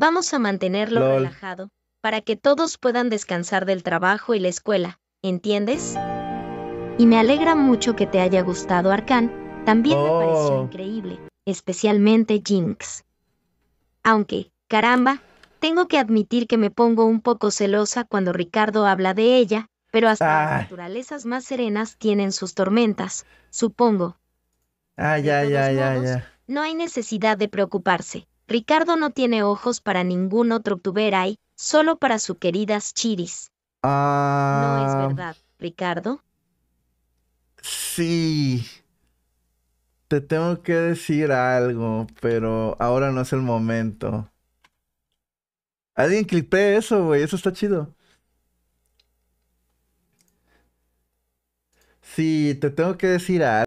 Vamos a mantenerlo relajado, para que todos puedan descansar del trabajo y la escuela, ¿entiendes? Y me alegra mucho que te haya gustado Arcan, también me pareció oh. increíble, especialmente Jinx. Aunque, caramba, tengo que admitir que me pongo un poco celosa cuando Ricardo habla de ella, pero hasta las naturalezas más serenas tienen sus tormentas, supongo. Ah, ya, ya, No hay necesidad de preocuparse. Ricardo no tiene ojos para ningún otro tuberay, solo para su queridas Chiris. Ah. No es verdad, Ricardo. Sí. Te tengo que decir algo, pero ahora no es el momento. Alguien clipé eso, güey. Eso está chido. Sí, te tengo que decir algo.